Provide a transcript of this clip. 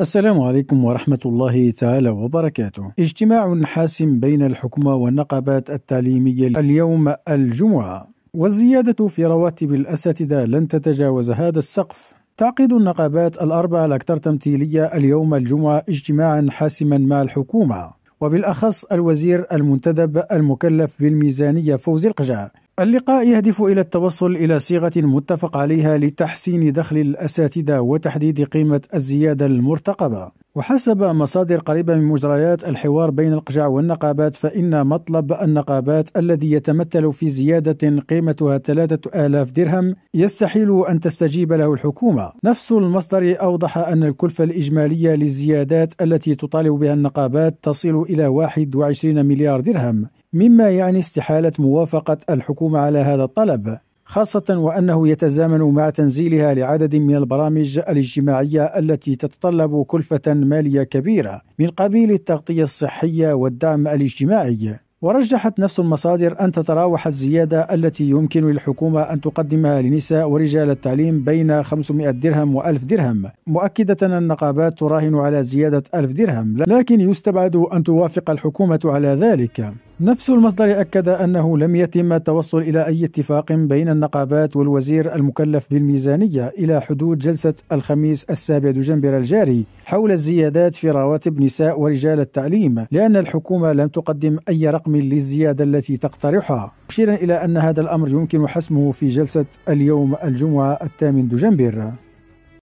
السلام عليكم ورحمة الله تعالى وبركاته. اجتماع حاسم بين الحكومة والنقابات التعليمية اليوم الجمعة، والزيادة في رواتب الأساتذة لن تتجاوز هذا السقف. تعقد النقابات الأربع الأكثر تمثيلية اليوم الجمعة اجتماعا حاسما مع الحكومة، وبالأخص الوزير المنتدب المكلف بالميزانية فوزي القجع، اللقاء يهدف إلى التوصل إلى صيغة متفق عليها لتحسين دخل الأساتذة وتحديد قيمة الزيادة المرتقبة وحسب مصادر قريبة من مجريات الحوار بين القجع والنقابات فإن مطلب النقابات الذي يتمثل في زيادة قيمتها 3000 درهم يستحيل أن تستجيب له الحكومة نفس المصدر أوضح أن الكلفة الإجمالية للزيادات التي تطالب بها النقابات تصل إلى 21 مليار درهم مما يعني استحالة موافقة الحكومة على هذا الطلب خاصة وأنه يتزامن مع تنزيلها لعدد من البرامج الاجتماعية التي تتطلب كلفة مالية كبيرة من قبيل التغطية الصحية والدعم الاجتماعي ورجحت نفس المصادر أن تتراوح الزيادة التي يمكن للحكومة أن تقدمها لنساء ورجال التعليم بين 500 درهم و1000 درهم مؤكدة أن النقابات تراهن على زيادة 1000 درهم لكن يستبعد أن توافق الحكومة على ذلك نفس المصدر أكد أنه لم يتم التوصل إلى أي اتفاق بين النقابات والوزير المكلف بالميزانية إلى حدود جلسة الخميس السابع دجنبر الجاري حول الزيادات في رواتب نساء ورجال التعليم لأن الحكومة لم تقدم أي رقم للزيادة التي تقترحها مشيرا إلى أن هذا الأمر يمكن حسمه في جلسة اليوم الجمعة الثامن دجنبر